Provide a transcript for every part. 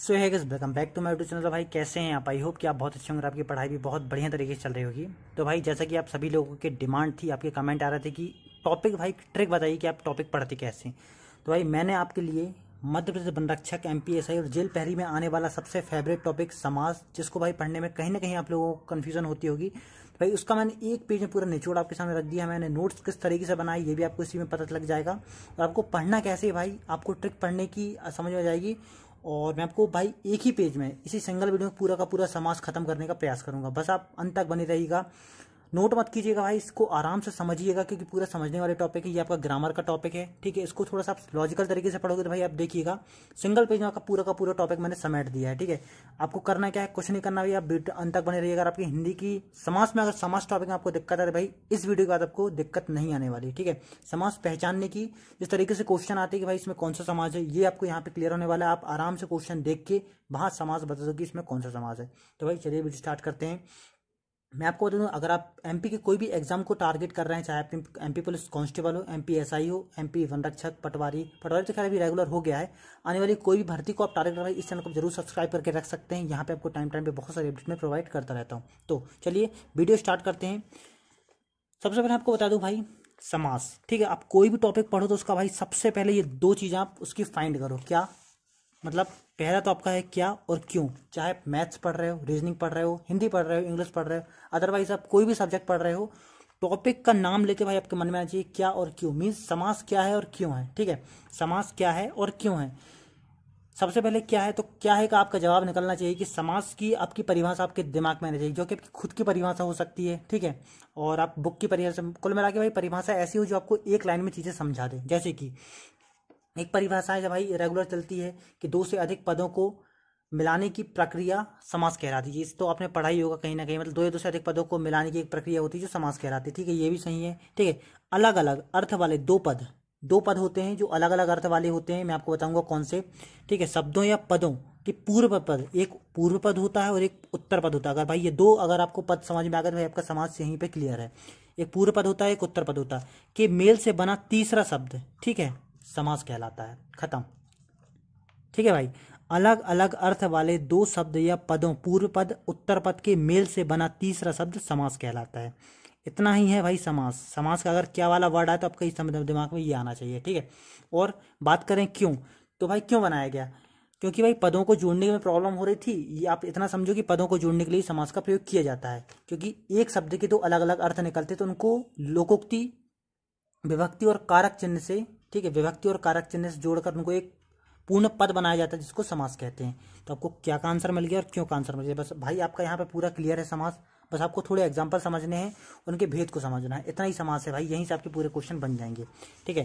so hi guys welcome back to my YouTube channel भाई कैसे हैं आप आई होप कि आप बहुत अच्छे होंगे आपकी पढ़ाई भी बहुत बढ़िया तरीके से चल रही होगी तो भाई जैसा कि आप सभी लोगों के डिमांड थी आपके कमेंट आ रहे थे कि टॉपिक भाई ट्रिक बताइए कि आप टॉपिक पढ़ते कैसे तो भाई मैंने आपके लिए मध्य प्रदेश बन रक्षक एम और जेल पहरी में आने वाला सबसे फेवरेट टॉपिक समाज जिसको भाई पढ़ने में कहीं ना कहीं आप लोगों को कन्फ्यूजन होती होगी तो भाई उसका मैंने एक पेज में पूरा निचोड़ आपके सामने रख दिया मैंने नोट्स किस तरीके से बनाए ये भी आपको इसी में पता लग जाएगा और आपको पढ़ना कैसे भाई आपको ट्रिक पढ़ने की समझ में जाएगी और मैं आपको भाई एक ही पेज में इसी सिंगल वीडियो में पूरा का पूरा समाज खत्म करने का प्रयास करूंगा बस आप अंत तक बने रहिएगा नोट मत कीजिएगा भाई इसको आराम से समझिएगा क्योंकि पूरा समझने वाले टॉपिक है ये आपका ग्रामर का टॉपिक है ठीक है इसको थोड़ा सा आप लॉजिकल तरीके से पढ़ोगे तो भाई आप देखिएगा सिंगल पेज में आपका पूरा का पूरा टॉपिक मैंने समेट दिया है ठीक है आपको करना क्या है कुछ नहीं करना भाई आप अंत तक बने रहिएगा अगर आपकी हिंदी की समाज में अगर समाज टॉपिक में आपको दिक्कत आ रही तो भाई इस वीडियो के बाद आपको दिक्कत नहीं आने वाली ठीक है समाज पहचानने की जिस तरीके से क्वेश्चन आते हैं कि भाई इसमें कौन सा समाज है ये आपको यहाँ पे क्लियर होने वाला है आप आराम से क्वेश्चन देख के वहां समाज बता दो कि इसमें कौन सा समाज है तो भाई चलिए वीडियो स्टार्ट करते हैं मैं आपको बता दूँ अगर आप एमपी के कोई भी एग्जाम को टारगेट कर रहे हैं चाहे आप एमपी पुलिस कांस्टेबल हो एमपी एसआई हो एमपी वन रक्षक पटवारी पटवारी तो खैर अभी रेगुलर हो गया है आने वाली कोई भी भर्ती को आप टारगेट कर रहे हैं इस चैनल को जरूर सब्सक्राइब करके रख सकते हैं यहाँ पे आपको टाइम टाइम पर बहुत सारे अपडेट में प्रोवाइड करता रहता हूँ तो चलिए वीडियो स्टार्ट करते हैं सबसे पहले आपको बता दूँ भाई समास ठीक है आप कोई भी टॉपिक पढ़ो तो उसका भाई सबसे पहले ये दो चीज़ें आप उसकी फाइंड करो क्या मतलब पहला तो आपका है क्या और क्यों चाहे मैथ्स पढ़ रहे हो रीजनिंग पढ़ रहे हो हिंदी पढ़ रहे हो इंग्लिश पढ़ रहे हो अदरवाइज आप कोई भी सब्जेक्ट पढ़ रहे हो टॉपिक का नाम लेके भाई आपके मन में आना चाहिए क्या और क्यों मीन्स समाज क्या है और क्यों है ठीक है समाज क्या है और क्यों है सबसे पहले क्या है तो क्या है का आपका जवाब निकलना चाहिए कि समाज की आपकी परिभाषा आपके दिमाग में आना चाहिए जो कि आपकी खुद की परिभाषा हो सकती है ठीक है और आप बुक की परिभाषा कुल मिला के भाई परिभाषा ऐसी हो जो आपको एक लाइन में चीज़ें समझा दे जैसे कि एक परिभाषा है जब भाई रेगुलर चलती है कि दो से अधिक पदों को मिलाने की प्रक्रिया समास कहलाती है इस तो आपने पढ़ाई होगा कहीं ना कहीं मतलब दो या दो से अधिक पदों को मिलाने की एक प्रक्रिया होती है जो समास कहलाती है ठीक है ये भी सही है ठीक है अलग अलग अर्थ वाले दो पद दो पद होते हैं जो अलग अलग अर्थ वाले होते हैं मैं आपको बताऊंगा कौन से ठीक है शब्दों या पदों की पूर्व पद एक पूर्व पद होता है और एक उत्तर पद होता है अगर भाई ये दो अगर आपको पद समझ में आ गए तो आपका समाज यहीं पर क्लियर है एक पूर्व पद होता है एक उत्तर पद होता है कि मेल से बना तीसरा शब्द ठीक है समास कहलाता है खत्म ठीक है भाई अलग अलग अर्थ वाले दो शब्द या पदों पूर्व पद उत्तर पद के मेल से बना तीसरा शब्द समास कहलाता है इतना ही है भाई समास समास का अगर क्या वाला वर्ड आए तो आपका इस समय दिमाग में ये आना चाहिए ठीक है और बात करें क्यों तो भाई क्यों बनाया गया क्योंकि भाई पदों को जोड़ने में प्रॉब्लम हो रही थी ये आप इतना समझो कि पदों को जोड़ने के लिए समास का प्रयोग किया जाता है क्योंकि एक शब्द के दो अलग अलग अर्थ निकलते तो उनको लोकोक्ति विभक्ति और कारक चिन्ह से ठीक है विभक्ति और कारक चिन्ह से जोड़कर उनको एक पूर्ण पद बनाया जाता है जिसको समास कहते हैं तो आपको क्या का आंसर मिल गया और क्यों का आंसर मिल गया बस भाई आपका यहाँ पे पूरा क्लियर है समास बस आपको थोड़े एग्जाम्पल समझने हैं उनके भेद को समझना है इतना ही समास है भाई यहीं से आपके पूरे क्वेश्चन बन जाएंगे ठीक है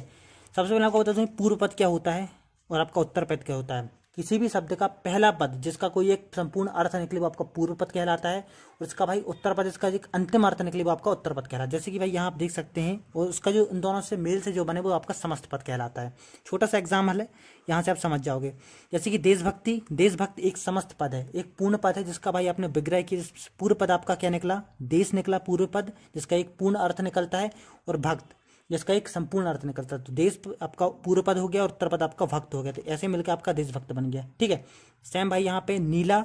सबसे पहले आपको बता दूँ पूर्व पद क्या होता है और आपका उत्तर पद क्या होता है किसी भी शब्द का पहला पद जिसका कोई एक संपूर्ण अर्थ निकले वो आपका पूर्व पद कहलाता है और इसका भाई उत्तर पद इसका एक अंतिम अर्थ निकले वो आपका उत्तर पद कहलाता है जैसे कि भाई यहाँ आप देख सकते हैं और उसका जो इन दोनों से मेल से जो बने वो आपका समस्त पद कहलाता है छोटा सा एग्जाम्पल है यहाँ से आप समझ जाओगे जैसे कि देशभक्ति देशभक्त एक समस्त पद है एक पूर्ण पद है जिसका भाई आपने विग्रह की पूर्व पद आपका क्या निकला देश निकला पूर्व पद जिसका एक पूर्ण अर्थ निकलता है और भक्त जिसका एक संपूर्ण अर्थ निकलता है तो देश आपका पूर्व पद हो गया और उत्तर पद आपका भक्त हो गया तो ऐसे मिलकर आपका देशभक्त बन गया ठीक है सैम भाई यहाँ पे नीला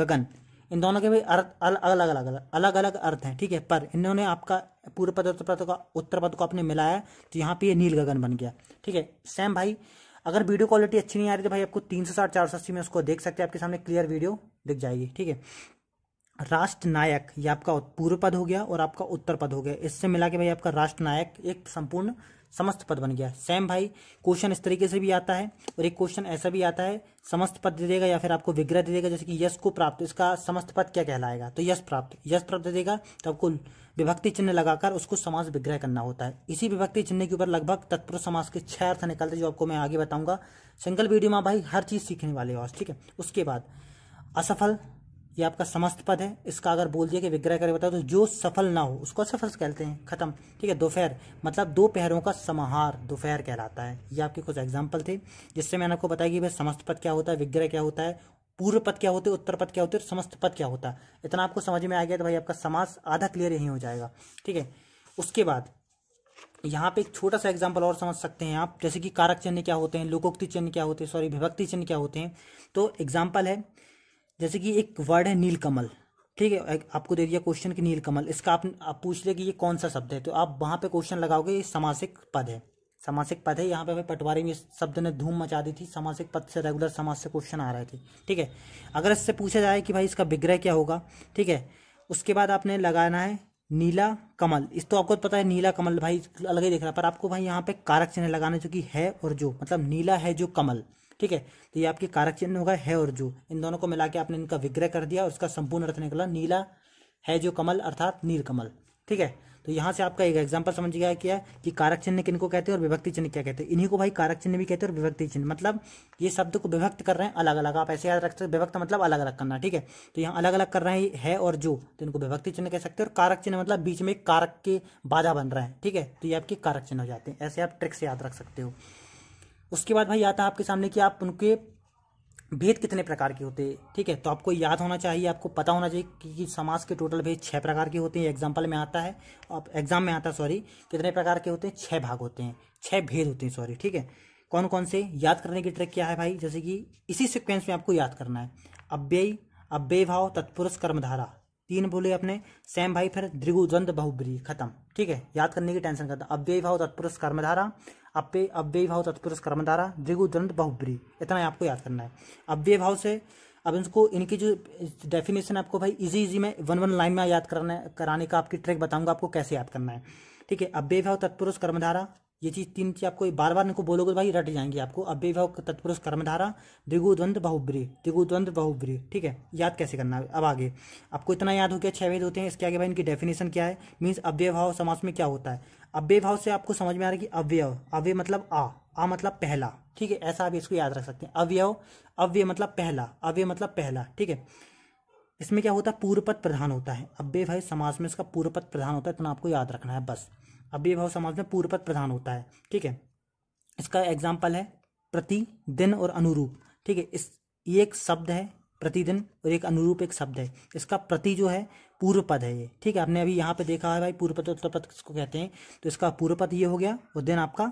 गगन इन दोनों के भी अर्थ अलग अलग अलग अलग अलग अर्थ हैं ठीक है पर इन्होंने आपका पूर्व पद उत्तर पद का उत्तर पद को आपने मिलाया तो यहाँ पे ये नील गगन बन गया ठीक है सैम भाई अगर वीडियो क्वालिटी अच्छी नहीं आ रही तो भाई आपको तीन सौ साठ चार सौ अस्सी में उसको देख सकते हैं आपके सामने क्लियर वीडियो दिख जाएगी ठीक है राष्ट्र नायक ये आपका पूर्व पद हो गया और आपका उत्तर पद हो गया इससे मिला के भाई आपका राष्ट्र नायक एक संपूर्ण समस्त पद बन गया सेम भाई क्वेश्चन इस तरीके से भी आता है और एक क्वेश्चन ऐसा भी आता है समस्त पद दे देगा या फिर आपको विग्रह दे देगा जैसे कि यश को प्राप्त इसका समस्त पद क्या कहलाएगा तो यश प्राप्त यश प्राप्त दे देगा तो आपको विभक्ति चिन्ह लगाकर उसको समास विग्रह करना होता है इसी विभक्ति चिन्ह के ऊपर लगभग तत्पुरुष समास के छह अर्थ निकलते जो आपको मैं आगे बताऊंगा सिंगल वीडियो में भाई हर चीज सीखने वाले हो ठीक है उसके बाद असफल ये आपका समस्त पद है इसका अगर बोल दिया कि विग्रह करके बताओ तो जो सफल ना हो उसको सफल कहते हैं खत्म ठीक है दोपहर मतलब दो पहरों का समाहार दोपहर कहलाता है ये आपके कुछ एग्जाम्पल थे जिससे मैंने आपको बताया कि भाई समस्त पद क्या होता है विग्रह क्या होता है पूर्व पद क्या होते उत्तर पद क्या होते और समस्त पद क्या होता है इतना आपको समझ में आ गया तो भाई आपका समास आधा क्लियर यही हो जाएगा ठीक है उसके बाद यहाँ पे एक छोटा सा एग्जाम्पल और समझ सकते हैं आप जैसे कि कारक चिन्ह क्या होते हैं लोकोक्ति चिन्ह क्या होते हैं सॉरी विभक्ति चिन्ह क्या होते हैं तो एग्जाम्पल है जैसे कि एक वर्ड है नीलकमल ठीक है आपको दे दिया क्वेश्चन कि नीलकमल इसका आप, आप पूछ ले कि ये कौन सा शब्द है तो आप वहाँ पे क्वेश्चन लगाओगे ये सामासिक पद है समासिक पद है यहाँ पे हमें पटवारी में इस शब्द ने धूम मचा दी थी सामासिक पद से रेगुलर समाज से क्वेश्चन आ रहे थे ठीक है अगर इससे पूछा जाए कि भाई इसका विग्रह क्या होगा ठीक है उसके बाद आपने लगाना है नीला कमल इस तो आपको पता है नीला कमल भाई अलग ही देख रहा है पर आपको भाई यहाँ पे कारक चिन्ह लगाना जो कि है और जो मतलब नीला है जो कमल ठीक है तो ये आपके कारक चिन्ह होगा है और जो इन दोनों को मिला के आपने इनका विग्रह कर दिया और उसका संपूर्ण अर्थ निकला नीला है जो कमल अर्थात नील कमल ठीक है तो यहाँ से आपका एक एग्जाम्पल समझ गया क्या कि कारक चिन्ह किनको कहते हैं और विभक्ति चिन्ह क्या कहते हैं इन्हीं को भाई कारक चिन्ह भी कहते हैं और विभक्ति चिन्ह मतलब ये शब्द को विभक्त कर रहे हैं अलग अलग आप ऐसे याद रख सकते विभक्त मतलब अलग अलग करना ठीक है तो यहाँ अलग अलग कर रहे हैं है और जो तो इनको विभक्ति चिन्ह कह सकते हैं और कारक चिन्ह मतलब बीच में कारक के बाधा बन रहा है ठीक है तो ये आपके कारक चिन्ह हो जाते हैं ऐसे आप ट्रिक से याद रख सकते हो उसके बाद भाई आता है तो आपके सामने कि आप उनके भेद कितने प्रकार के होते हैं ठीक है तो आपको याद होना चाहिए आपको पता होना चाहिए कि, कि समाज के टोटल भेद छह प्रकार के होते हैं एग्जाम्पल में आता है आप एग्जाम में आता है सॉरी कितने प्रकार के होते हैं छह भाग होते हैं छह भेद होते हैं सॉरी ठीक है कौन कौन से याद करने की ट्रिक क्या है भाई जैसे कि इसी सिक्वेंस में आपको याद करना है अव्यय अव्यय भाव तत्पुरुष कर्मधारा तीन बोले अपने सैम भाई फिर द्रिगुद्वंद बहुब्री खत्म ठीक है याद करने की टेंशन करता अव्यय भाव तत्पुरुष कर्मधारा अपे अव्यय भाव तत्पुरुष कर्मधारा द्विगु द्वंद बहुब्री इतना आपको याद करना है अव्यय भाव से अब इनको इनकी जो डेफिनेशन आपको भाई इजी इजी में वन वन लाइन में याद कराने कराने का आपकी ट्रैक बताऊंगा आपको कैसे याद करना है ठीक है अव्यय भाव तत्पुरुष कर्मधारा ये चीज तीन चीज आपको बार बार इनको बोलोगे भाई रट जाएंगे आपको अव्यभाव तत्पुरुष कर्मधारा द्विगुद्वंद बहुब्री द्विगुद्वंद बहुब्री ठीक है याद कैसे करना है अब आगे आपको इतना याद हो गया छह वेद होते हैं इसके आगे भाई इनकी डेफिनेशन क्या है मीन्स अव्यभाव समाज में क्या होता है अव्यभाव से आपको समझ में आ रहा है कि अव्यव अव्य मतलब आ आ मतलब पहला ठीक है ऐसा आप इसको याद रख सकते हैं अव्यव अव्य मतलब पहला अव्य मतलब पहला ठीक है इसमें क्या होता है पूर्वपद प्रधान होता है अव्य भाई समाज में इसका पूर्वपद प्रधान होता है इतना आपको याद रखना है बस अव्यय समाज में पूर्व पद प्रधान होता है ठीक है इसका एग्जाम्पल है प्रतिदिन और अनुरूप ठीक है इस ये एक शब्द है प्रतिदिन और एक अनुरूप एक शब्द है इसका प्रति जो है पूर्व पद है ये ठीक है आपने अभी यहाँ पे देखा है भाई पूर्व पद उत्तर पद किसको कहते हैं तो इसका पूर्व पद ये हो गया और दिन आपका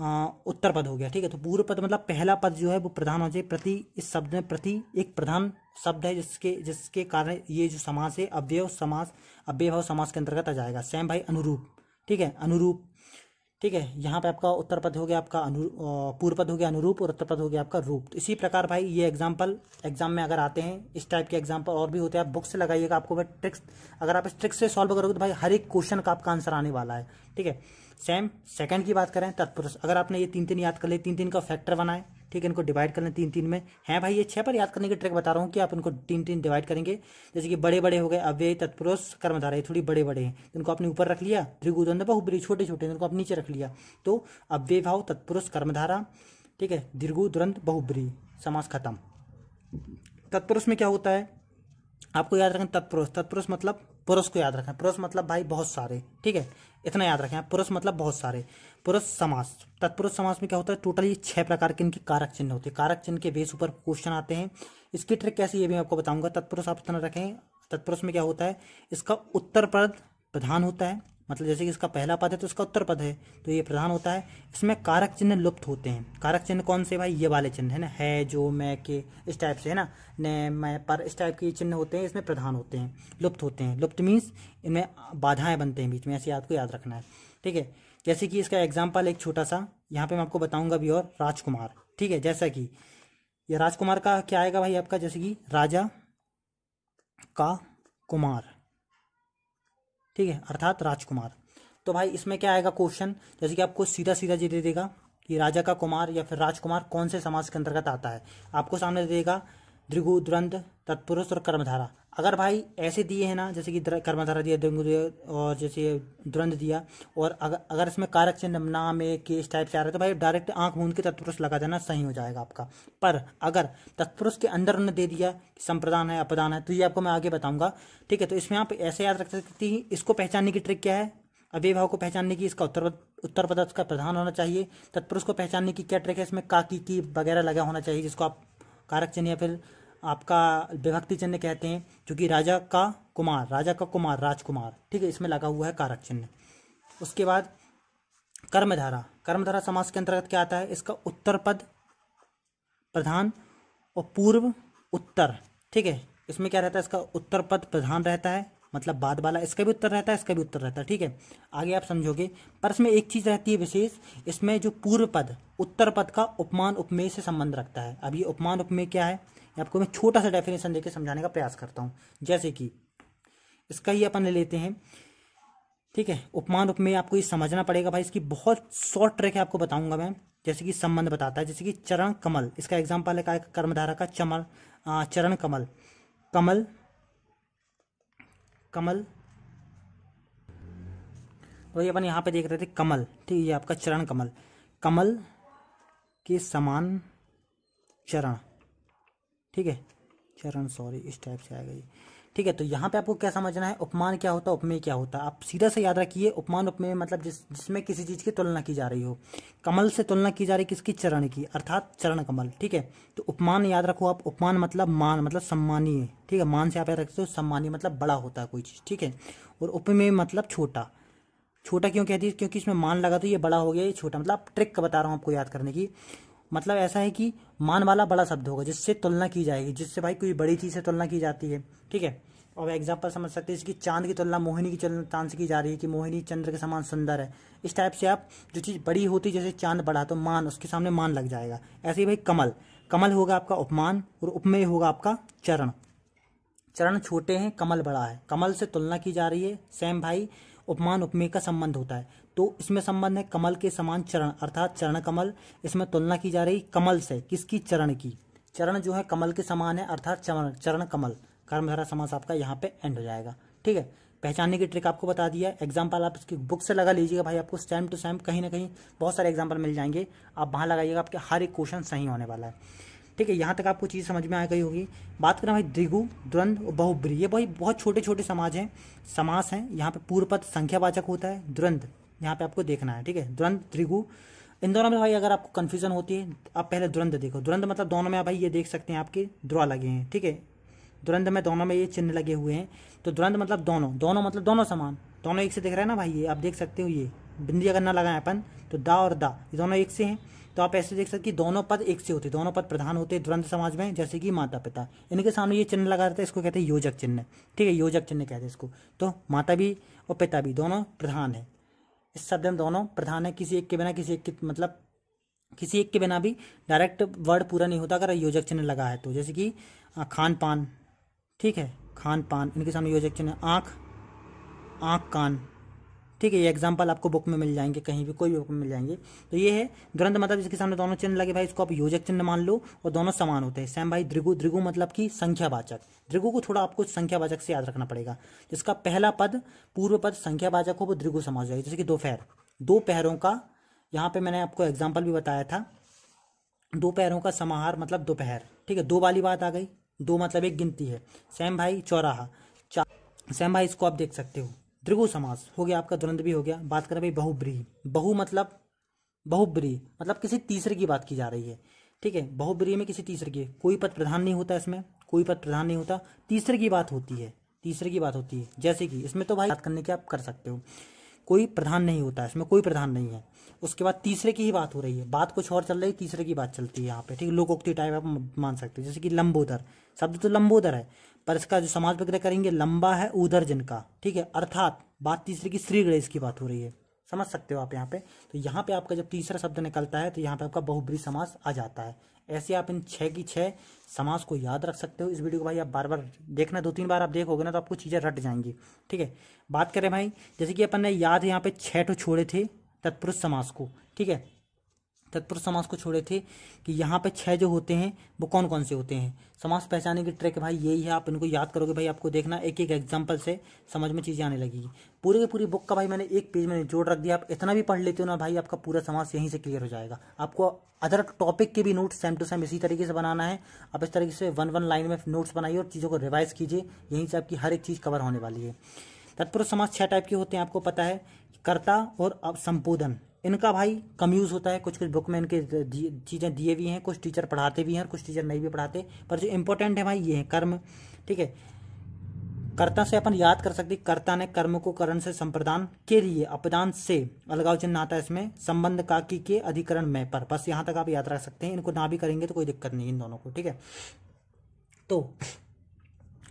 आ, उत्तर पद हो गया ठीक है तो पूर्व पद मतलब पहला पद जो है वो प्रधान हो जाए प्रति इस शब्द में प्रति एक प्रधान शब्द है जिसके जिसके कारण ये जो समास है अव्यव समास अव्यव समास के अंतर्गत आ जाएगा सैम भाई अनुरूप ठीक है अनुरूप ठीक है यहाँ पे आपका उत्तर पद हो गया आपका अनु पूर्व पद हो गया अनुरूप और उत्तर पद हो गया आपका रूप तो इसी प्रकार भाई ये एग्जाम्पल एग्जाम में अगर आते हैं इस टाइप के एग्जाम्पल और भी होते हैं आप बुक से लगाइएगा आपको भाई ट्रिक्स अगर आप इस ट्रिक्स से सॉल्व करोगे तो भाई हर एक क्वेश्चन का आपका आंसर आने वाला है ठीक है सेम सेकंड की बात करें तत्पुरुष अगर आपने ये तीन तीन याद कर ले तीन तीन का फैक्टर बनाए ठीक है इनको डिवाइड कर लें तीन तीन में हैं भाई ये छह पर याद करने की ट्रिक बता रहा हूँ कि आप इनको तीन तीन डिवाइड करेंगे जैसे कि बड़े बड़े हो गए अव्यय तत्पुरुष कर्मधारा ये थोड़ी बड़े बड़े हैं इनको आपने ऊपर रख लिया त्रिगुदन बहुबरी छोटे छोटे इनको आप नीचे रख लिया तो अव्यय भाव तत्पुरुष कर्मधारा ठीक है दीर्घु दुरंत बहुबरी समास खत्म तत्पुरुष में क्या होता है आपको याद रखें तत्पुरुष तत्पुरुष मतलब पुरुष को याद रखें पुरुष मतलब भाई बहुत सारे ठीक है इतना याद रखें पुरुष मतलब बहुत सारे पुरुष समास तत्पुरुष समास में क्या होता है टोटल ये छह प्रकार के इनके कारक चिन्ह होते हैं कारक चिन्ह के बेस ऊपर क्वेश्चन आते हैं इसकी ट्रिक कैसी ये भी मैं आपको बताऊंगा तत्पुरुष आप इतना रखें तत्पुरुष में क्या होता है इसका उत्तर पद प्रधान होता है मतलब जैसे कि इसका पहला पद है तो इसका उत्तर पद है तो ये प्रधान होता है इसमें कारक चिन्ह लुप्त होते हैं कारक चिन्ह कौन से भाई ये वाले चिन्ह है ना है जो मैं के इस टाइप से है ना ने मैं पर इस टाइप के चिन्ह होते हैं इसमें प्रधान होते हैं लुप्त होते हैं लुप्त मीन्स इनमें बाधाएं बनते हैं बीच में ऐसे आपको याद रखना है ठीक है जैसे कि इसका एग्जाम्पल एक छोटा सा यहाँ पे मैं आपको बताऊंगा भी और राजकुमार ठीक है जैसा कि यह राजकुमार का क्या आएगा भाई आपका जैसे कि राजा का कुमार ठीक है अर्थात राजकुमार तो भाई इसमें क्या आएगा क्वेश्चन जैसे कि आपको सीधा सीधा जी दे देगा कि राजा का कुमार या फिर राजकुमार कौन से समाज के अंतर्गत आता है आपको सामने देगा द्वंद तत्पुरुष और कर्मधारा अगर भाई ऐसे दिए हैं ना जैसे कि कर्मधारा दिया दंग दिया और जैसे दुरंध दिया और अगर अगर इसमें कारक चिन्ह नाम है केस टाइप से आ रहा है तो भाई डायरेक्ट आंख मूंद के तत्पुरुष लगा देना सही हो जाएगा आपका पर अगर तत्पुरुष के अंदर उन्होंने दे दिया संप्रदान है अपदान है तो ये आपको मैं आगे बताऊंगा ठीक है तो इसमें आप ऐसे याद रख सकते हैं इसको पहचानने की ट्रिक क्या है अव्यभाव को पहचानने की इसका उत्तर उत्तर पदार्थ का प्रधान होना चाहिए तत्पुरुष को पहचानने की क्या ट्रिक है इसमें का की वगैरह लगा होना चाहिए जिसको आप कारक चिन्ह या फिर आपका विभक्ति चिन्ह कहते हैं क्योंकि राजा का कुमार राजा का कुमार राजकुमार ठीक है इसमें लगा हुआ है कारक चिन्ह उसके बाद कर्मधारा कर्मधारा समास के अंतर्गत क्या आता है इसका उत्तर पद प्रधान और पूर्व उत्तर ठीक है इसमें क्या रहता है इसका उत्तर पद प्रधान रहता है मतलब बाद वाला इसका भी उत्तर रहता है इसका भी उत्तर रहता है ठीक है आगे आप समझोगे पर इसमें एक चीज़ रहती है विशेष इसमें जो पूर्व पद उत्तर पद का उपमान उपमेय से संबंध रखता है अब ये उपमान उपमेय क्या है आपको मैं छोटा सा डेफिनेशन देके समझाने का प्रयास करता हूँ जैसे कि इसका ही अपन ले लेते हैं ठीक है उपमान में आपको ये समझना पड़ेगा भाई इसकी बहुत शॉर्ट ट्रैक है आपको बताऊंगा मैं जैसे कि संबंध बताता है जैसे कि चरण कमल इसका एग्जाम्पल है कर्मधारा का चमल चरण कमल कमल कमल तो ये अपन यहाँ पे देख रहे थे कमल ठीक है आपका चरण कमल कमल के समान चरण ठीक है चरण सॉरी इस टाइप से आएगा ये ठीक है तो यहाँ पे आपको क्या समझना है उपमान क्या होता है उपमेय क्या होता है आप सीधा से याद रखिए उपमान उपमेय मतलब जिस जिसमें किसी चीज़ की तुलना की जा रही हो कमल से तुलना की जा रही किसकी चरण की अर्थात चरण कमल ठीक है तो उपमान याद रखो आप उपमान मतलब मान मतलब सम्मानीय ठीक है मान से आप याद रखते हो सम्मानीय मतलब बड़ा होता है कोई चीज़ ठीक है और उपमेय मतलब छोटा छोटा क्यों कहती है क्योंकि इसमें मान लगा तो ये बड़ा हो गया ये छोटा मतलब ट्रिक बता रहा हूँ आपको याद करने की मतलब ऐसा है कि मान वाला बड़ा शब्द होगा जिससे तुलना की जाएगी जिससे भाई कोई बड़ी चीज़ से तुलना की जाती है ठीक है और एग्जाम्पल समझ सकते हैं इसकी चांद की तुलना मोहिनी की तुलना चांद से की जा रही है कि मोहिनी चंद्र के समान सुंदर है इस टाइप से आप जो चीज़ बड़ी होती है जैसे चांद बड़ा तो मान उसके सामने मान लग जाएगा ऐसे ही भाई कमल कमल होगा आपका उपमान और उपमेय होगा आपका चरण चरण छोटे हैं कमल बड़ा है कमल से तुलना की जा रही है सेम भाई उपमान उपमेय का संबंध होता है तो इसमें संबंध है कमल के समान चरण अर्थात चरण कमल इसमें तुलना की जा रही कमल से किसकी चरण की चरण जो है कमल के समान है अर्थात चरण चरण कमल कर्मधारा समास आपका यहाँ पे एंड हो जाएगा ठीक है पहचानने की ट्रिक आपको बता दिया एग्जाम्पल आप इसकी बुक से लगा लीजिएगा भाई आपको सेम टू सेम कहीं ना कहीं बहुत सारे एग्जाम्पल मिल जाएंगे आप वहां लगाइएगा आपके हर एक क्वेश्चन सही होने वाला है ठीक है यहाँ तक आपको चीज़ समझ में आ गई होगी बात करें भाई द्विगु द्वंद और बहुब्री ये भाई बहुत छोटे छोटे समाज हैं समास हैं यहाँ पे पूर्व पद संख्यावाचक होता है द्वंद यहाँ पे आपको देखना है ठीक है द्वंद त्रिगु इन दोनों में भाई अगर आपको कन्फ्यूजन होती है आप पहले द्वंद देखो द्वंद मतलब दोनों में भाई ये देख सकते हैं आपके द्वा लगे हैं ठीक है द्वंद में दोनों में ये चिन्ह लगे हुए हैं तो द्वंद मतलब दोनों दोनों मतलब दोनों समान दोनों एक से दिख रहे हैं ना भाई ये आप देख सकते हो ये बिंदी अगर ना लगाएं अपन तो दा और दा ये दोनों एक से हैं तो आप ऐसे देख सकते कि दोनों पद एक से होते दोनों पद प्रधान होते द्वंद समाज में जैसे कि माता पिता इनके सामने ये चिन्ह लगा रहता है इसको कहते हैं योजक चिन्ह ठीक है योजक चिन्ह कहते हैं इसको तो माता भी और पिता भी दोनों प्रधान है इस शब्द में दोनों प्रधान है किसी एक के बिना किसी एक के मतलब किसी एक के बिना भी डायरेक्ट वर्ड पूरा नहीं होता अगर योजक चिन्ह लगा है तो जैसे कि खान पान ठीक है खान पान इनके सामने योजक चिन्ह आँख आँख कान ठीक है ये एग्जाम्पल आपको बुक में मिल जाएंगे कहीं भी कोई भी बुक में मिल जाएंगे तो ये है ग्रंथ मतलब जिसके सामने दोनों चिन्ह लगे भाई इसको आप योजक चिन्ह मान लो और दोनों समान होते हैं सैम भाई द्रिगु द्रिगु मतलब की संख्यावाचक द्रिगु को थोड़ा आपको संख्यावाचक से याद रखना पड़ेगा जिसका पहला पद पूर्व पद संख्यावाचक हो वो द्रिगु समाज जाएगी जैसे कि दोपहर दो पहरों का यहाँ पे मैंने आपको एग्जाम्पल भी बताया था दो पैरों का समाहार मतलब दोपहर ठीक है दो वाली बात आ गई दो मतलब एक गिनती है सैम भाई चौराहा सैम भाई इसको आप देख सकते हो द्रिगु समास हो गया आपका द्वंद भी हो गया बात करें भाई बहुब्री बहु मतलब बहुब्री मतलब किसी तीसरे की बात की जा रही है ठीक है बहुब्री में किसी तीसरे की कोई पद प्रधान नहीं होता इसमें कोई पद प्रधान नहीं होता तीसरे की बात होती है तीसरे की बात होती है जैसे कि इसमें तो भाई बात करने की आप कर सकते हो कोई प्रधान नहीं होता इसमें कोई प्रधान नहीं है उसके बाद तीसरे की ही बात हो रही है बात कुछ और चल रही है तीसरे की बात चलती है यहाँ पे ठीक है लोकोक्ति टाइप आप मान सकते हो जैसे कि लंबोदर शब्द तो लंबोदर है पर इसका जो समाज वगैरह करेंगे लंबा है उधर जिनका ठीक है अर्थात बात तीसरे की श्री गणेश की बात हो रही है समझ सकते हो आप यहाँ पे तो यहाँ पे आपका जब तीसरा शब्द निकलता है तो यहाँ पे आपका बहुब्री समास आ जाता है ऐसे आप इन छः की छः समास को याद रख सकते हो इस वीडियो को भाई आप बार बार देखना दो तीन बार आप देखोगे ना तो आपको चीज़ें रट जाएंगी ठीक है बात करें भाई जैसे कि अपन ने याद यहाँ पे छः टू तो छोड़े थे तत्पुरुष समास को ठीक है तत्पुरुष समास को छोड़े थे कि यहाँ पे छह जो होते हैं वो कौन कौन से होते हैं समास पहचाने की ट्रिक भाई यही है आप इनको याद करोगे भाई आपको देखना एक एक एग्जाम्पल से समझ में चीज़ें आने लगेगी पूरी की पूरी बुक का भाई मैंने एक पेज में जोड़ रख दिया आप इतना भी पढ़ लेते हो ना भाई आपका पूरा समास यहीं से क्लियर हो जाएगा आपको अदर टॉपिक के भी नोट्स सेम टू सेम इसी तरीके से बनाना है आप इस तरीके से वन वन लाइन में नोट्स बनाइए और चीज़ों को रिवाइज कीजिए यहीं से आपकी हर एक चीज़ कवर होने वाली है तत्पुरुष समास छह टाइप के होते हैं आपको पता है कर्ता और अब संबोधन इनका भाई कम यूज़ होता है कुछ कुछ बुक में इनके चीज़ें दिए हुई हैं कुछ टीचर पढ़ाते भी हैं और कुछ टीचर नहीं भी पढ़ाते पर जो इम्पोर्टेंट है भाई ये है कर्म ठीक है कर्ता से अपन याद कर सकते कर्ता ने कर्म को करण से संप्रदान के लिए अपदान से अलगाव चिन्ह आता है इसमें संबंध का की के अधिकरण में पर बस यहां तक आप याद रख सकते हैं इनको ना भी करेंगे तो कोई दिक्कत नहीं इन दोनों को ठीक है तो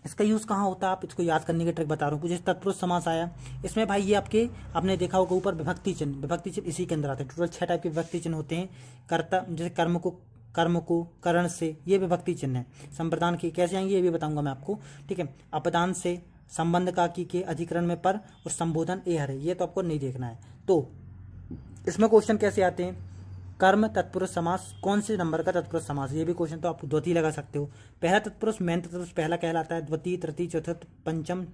इसका यूज़ कहाँ होता है आप इसको याद करने के ट्रिक बता रहा हूँ कुछ तत्पुरुष समास आया इसमें भाई ये आपके आपने देखा होगा ऊपर विभक्ति चिन्ह विभक्ति चिन्ह इसी के अंदर आते हैं टोटल छह टाइप के विभक्ति चिन्ह होते हैं कर्ता जैसे कर्म को कर्म को करण से ये विभक्ति चिन्ह है संप्रदान के कैसे आएंगे ये भी बताऊंगा मैं आपको ठीक है अपदान से संबंध का की के अधिकरण में पर और संबोधन ए हरे ये तो आपको नहीं देखना है तो इसमें क्वेश्चन कैसे आते हैं कर्म तत्पुरुष समास कौन से नंबर का तत्पुरुष समास ये भी क्वेश्चन तो आप द्वितीय लगा सकते हो पहला तत्पुरुष मेन तत्पुरुष पहला कहलाता है द्वितीय तृतीय चौथा पंचम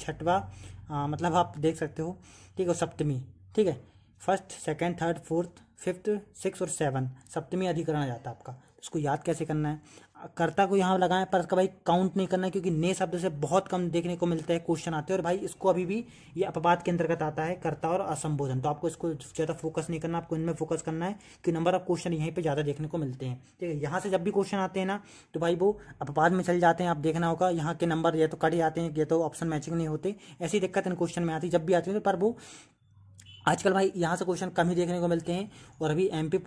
छठवा मतलब आप देख सकते हो ठीक है सप्तमी ठीक है first second third fourth fifth six और सेवन सप्तमी अधिकरण आ जाता है आपका इसको याद कैसे करना है कर्ता को यहाँ लगाएं पर इसका भाई काउंट नहीं करना क्योंकि नए शब्द से बहुत कम देखने को मिलता है क्वेश्चन आते हैं और भाई इसको अभी भी ये अपवाद के अंतर्गत आता है कर्ता और असंबोधन तो आपको इसको ज़्यादा फोकस नहीं करना आपको इनमें फोकस करना है कि नंबर ऑफ क्वेश्चन यहीं पर ज़्यादा देखने को मिलते हैं ठीक है यहाँ से जब भी क्वेश्चन आते हैं ना तो भाई वो अपवाद में चल जाते हैं आप देखना होगा यहाँ के नंबर या तो कट जाते हैं या तो ऑप्शन मैचिंग नहीं होते ऐसी दिक्कत इन क्वेश्चन में आती जब भी आती है पर वो आजकल भाई यहाँ से क्वेश्चन कम ही देखने को मिलते हैं और अभी एम पी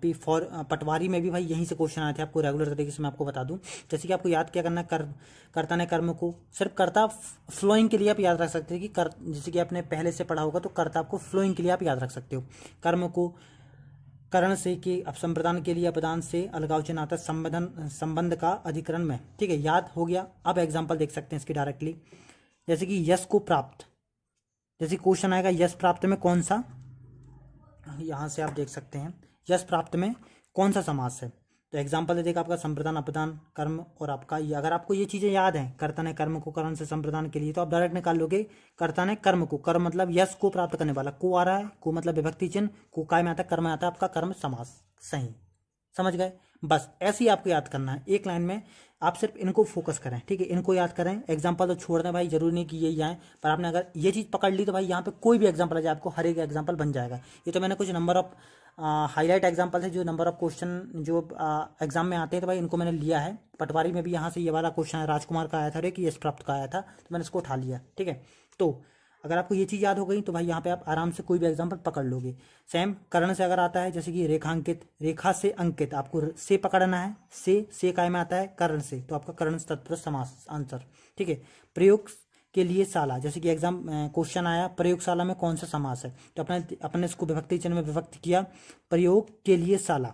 पी फॉर पटवारी में भी भाई यहीं से क्वेश्चन आए थे आपको रेगुलर तरीके से मैं आपको बता दूं जैसे कि आपको याद क्या करना कर कर्ता ने कर्म को सिर्फ कर्ता फ्लोइंग के लिए आप याद रख सकते हो कि कर जैसे कि आपने पहले से पढ़ा होगा तो कर्ता आपको फ्लोइंग के लिए आप याद रख सकते हो कर्म को करण से कि अब संप्रदान के लिए अपदान से अलगावचन आता संबंधन संबंध का अधिकरण में ठीक है याद हो गया अब एग्जाम्पल देख सकते हैं इसकी डायरेक्टली जैसे कि यश को प्राप्त जैसे क्वेश्चन आएगा यश प्राप्त में कौन सा यहाँ से आप देख सकते हैं यश प्राप्त में कौन सा समास है तो एग्जाम्पल दे देगा आपका संप्रदान अपदान कर्म और आपका ये अगर आपको ये चीज़ें याद हैं कर्ता ने कर्म को कर्म से संप्रदान के लिए तो आप डायरेक्ट निकाल लोगे कर्ता ने कर्म को कर्म मतलब यश को प्राप्त करने वाला को आ रहा है को मतलब विभक्ति चिन्ह को काय में आता है कर्म आता है आपका कर्म समास सही समझ गए बस ऐसे ही आपको याद करना है एक लाइन में आप सिर्फ इनको फोकस करें ठीक है इनको याद करें एग्जाम्पल तो छोड़ दें भाई जरूरी नहीं कि ये आए पर आपने अगर ये चीज़ पकड़ ली तो भाई यहाँ पे कोई भी एग्जाम्पल आ जाए आपको हर एक एग्जाम्पल बन जाएगा ये तो मैंने कुछ नंबर ऑफ हाईलाइट एग्जाम्पल है जो नंबर ऑफ क्वेश्चन जो एग्जाम में आते हैं तो भाई इनको मैंने लिया है पटवारी में भी यहाँ से ये वाला क्वेश्चन राजकुमार का आया था और एक ये प्राप्त का आया था तो मैंने इसको उठा लिया ठीक है तो अगर आपको ये चीज़ याद हो गई तो भाई यहाँ पे आप आराम से कोई भी एग्जाम्पल पकड़ लोगे सेम करण से अगर आता है जैसे कि रेखांकित रेखा से अंकित आपको से पकड़ना है से से काय में आता है करण से तो आपका करण तत्पुर समास आंसर ठीक है प्रयोग के लिए साला जैसे कि एग्जाम क्वेश्चन आया प्रयोगशाला में कौन सा समास है तो अपने अपने इसको विभक्ति चिन्ह में विभक्त किया प्रयोग के लिए साला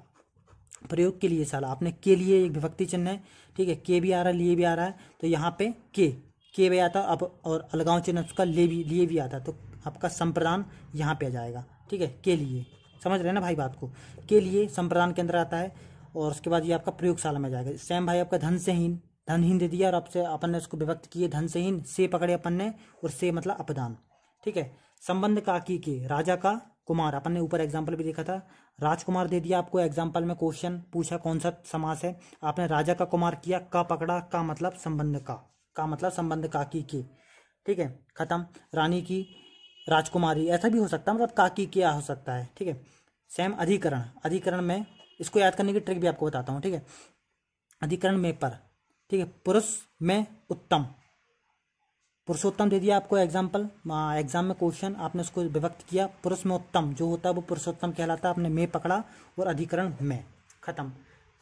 प्रयोग के लिए साला आपने के लिए एक विभक्ति चिन्ह है ठीक है के भी आ रहा है लिए भी आ रहा है तो यहाँ पे के के भी आता अब और अलगाव चिन्ह उसका ले भी लिए भी आता तो आपका संप्रदान यहाँ पे आ जाएगा ठीक है के लिए समझ रहे ना भाई बात को के लिए संप्रदान के अंदर आता है और उसके बाद ये आपका प्रयोगशाला में जाएगा सेम भाई आपका धन से हीन धनहीन दे दिया और आपसे अपन ने उसको विभक्त किए धन से हीन से पकड़े अपन ने और से मतलब अपदान ठीक है संबंध का की के राजा का कुमार अपन ने ऊपर एग्जाम्पल भी देखा था राजकुमार दे दिया आपको एग्जाम्पल में क्वेश्चन पूछा कौन सा समास है आपने राजा का कुमार किया का पकड़ा का मतलब संबंध का का मतलब संबंध काकी के ठीक है खत्म रानी की राजकुमारी ऐसा भी हो सकता है मतलब काकी क्या हो सकता है ठीक है सेम अधिकरण अधिकरण में इसको याद करने की ट्रिक भी आपको बताता हूँ ठीक है अधिकरण में पर ठीक है पुरुष में उत्तम पुरुषोत्तम दे दिया आपको एग्जाम्पल हाँ, एग्जाम में क्वेश्चन आपने उसको विभक्त किया पुरुष में उत्तम जो होता है वो पुरुषोत्तम कहलाता है आपने में पकड़ा और अधिकरण में खत्म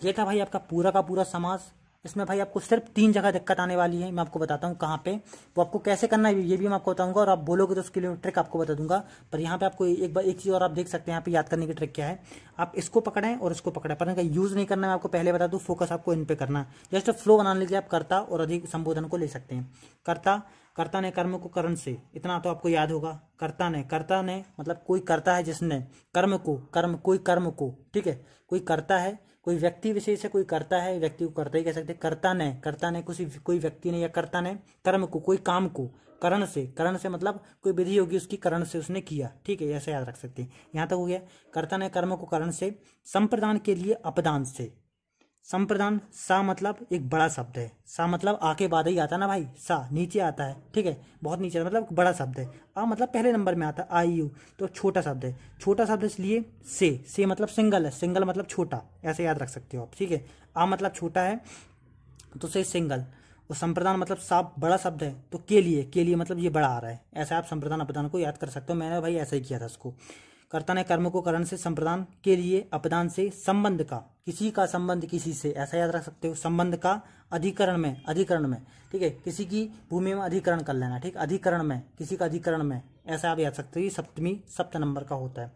ये था भाई आपका पूरा का पूरा समाज इसमें भाई आपको सिर्फ तीन जगह दिक्कत आने वाली है मैं आपको बताता हूँ कहाँ पे वो आपको कैसे करना है ये भी मैं आपको बताऊंगा और आप बोलोगे तो उसके लिए ट्रिक आपको बता दूंगा पर यहाँ पे आपको एक बार एक चीज़ और आप देख सकते हैं यहाँ पे याद करने की ट्रिक क्या है आप इसको पकड़ें और इसको पकड़ें पर इनका यूज़ नहीं करना मैं आपको पहले बता दू फोकस आपको इन पे करना जस्ट फ्लो बनाने लीजिए आप करता और अधिक संबोधन को ले सकते हैं करता कर्ता ने कर्म को करण से इतना तो आपको याद होगा कर्ता ने कर्ता ने मतलब कोई करता है जिसने कर्म को कर्म कोई कर्म को ठीक है कोई करता है कोई व्यक्ति विशेष है कोई करता है व्यक्ति को करता ही कह सकते हैं करता ने करता ने कुछ कोई व्यक्ति ने या करता ने कर्म को कोई काम को करण से करण से मतलब कोई विधि होगी उसकी करण से उसने किया ठीक है ऐसे याद रख सकते हैं यहाँ तक हो गया कर्ता ने कर्म को करण से संप्रदान के लिए अपदान से संप्रदान सा मतलब एक बड़ा शब्द है सा मतलब आके बाद ही आता है ना भाई सा नीचे आता है ठीक है बहुत नीचे मतलब बड़ा शब्द है आ मतलब पहले नंबर में आता है आई यू तो छोटा शब्द है छोटा शब्द इसलिए से से मतलब सिंगल है सिंगल मतलब छोटा ऐसे याद रख सकते हो आप ठीक है आ मतलब छोटा है तो से सिंगल और संप्रदान मतलब सा बड़ा शब्द है तो के लिए के लिए मतलब ये बड़ा आ रहा है ऐसे आप संप्रदान अपदान को याद कर सकते हो मैंने भाई ऐसा ही किया था उसको कर्ता ने कर्म को करण से संप्रदान के लिए अपदान से संबंध का किसी का संबंध किसी से ऐसा याद रख सकते हो संबंध का अधिकरण में अधिकरण में ठीक है किसी की भूमि में अधिकरण कर लेना ठीक अधिकरण में किसी का अधिकरण में ऐसा आप याद सकते हो ये सप्तमी सप्त नंबर का होता है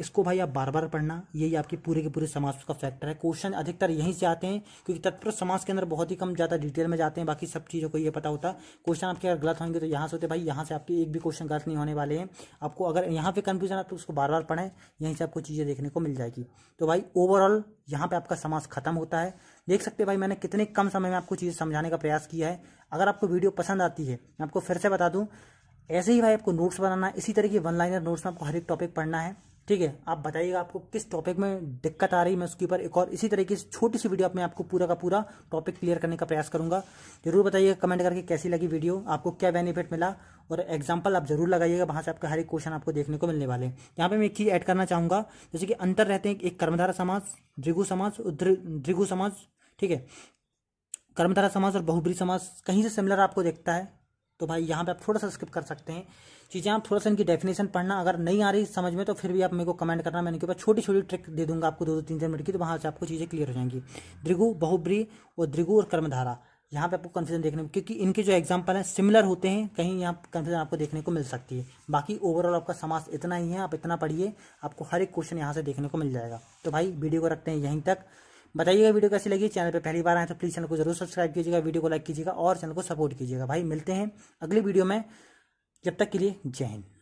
इसको भाई आप बार बार पढ़ना यही आपके पूरे के पूरे समाज का फैक्टर है क्वेश्चन अधिकतर यहीं से आते हैं क्योंकि तत्पर समाज के अंदर बहुत ही कम ज़्यादा डिटेल में जाते हैं बाकी सब चीज़ों को ये पता होता है क्वेश्चन आपके अगर गलत होंगे तो यहाँ से होते भाई यहाँ से आपके एक भी क्वेश्चन गलत नहीं होने वाले हैं आपको अगर यहाँ पर कन्फ्यूजन आप तो उसको बार बार पढ़ें यहीं से आपको चीज़ें देखने को मिल जाएगी तो भाई ओवरऑल यहाँ पर आपका समाज खत्म होता है देख सकते हैं भाई मैंने कितने कम समय में आपको चीज़ें समझाने का प्रयास किया है अगर आपको वीडियो पसंद आती है मैं आपको फिर से बता दूँ ऐसे ही भाई आपको नोट्स बनाना इसी तरह की वन लाइनर नोट्स में आपको हर एक टॉपिक पढ़ना है ठीक है आप बताइएगा आपको किस टॉपिक में दिक्कत आ रही मैं उसके ऊपर एक और इसी तरीके से छोटी सी वीडियो आप में आपको पूरा का पूरा टॉपिक क्लियर करने का प्रयास करूंगा जरूर बताइएगा कमेंट करके कैसी लगी वीडियो आपको क्या बेनिफिट मिला और एग्जाम्पल आप जरूर लगाइएगा वहां से आपका हर एक क्वेश्चन आपको देखने को मिलने वाले हैं यहाँ पे मैं एक चीज़ ऐड करना चाहूंगा जैसे कि अंतर रहते हैं एक कर्मधारा समाज द्रिगु समाज द्रिगु समाज ठीक है कर्मधारा समाज और बहुब्री समाज कहीं से सिमिलर आपको देखता है तो भाई यहाँ पे आप थोड़ा सा स्किप कर सकते हैं चीज़ें आप थोड़ा सा इनकी डेफिनेशन पढ़ना अगर नहीं आ रही समझ में तो फिर भी आप मेरे को कमेंट करना मैं इनके ऊपर छोटी छोटी ट्रिक दे दूंगा आपको दो दो तीन तीन मिनट की तो वहाँ से आपको चीज़ें क्लियर हो जाएंगी द्रिगु बहुब्री और द्रिगु और कर्मधारा यहाँ पे आपको कन्फ्यूजन देखने को क्योंकि इनके जो एग्जाम्पल हैं सिमिलर होते हैं कहीं यहाँ कन्फ्यूजन आपको देखने को मिल सकती है बाकी ओवरऑल आपका समाज इतना ही है आप इतना पढ़िए आपको हर एक क्वेश्चन यहाँ से देखने को मिल जाएगा तो भाई वीडियो को रखते हैं यहीं तक बताइएगा वीडियो कैसी लगी चैनल पर पहली बार आए तो प्लीज़ चैनल को जरूर सब्सक्राइब कीजिएगा वीडियो को लाइक कीजिएगा और चैनल को सपोर्ट कीजिएगा भाई मिलते हैं अगली वीडियो में जब तक के लिए जय हिंद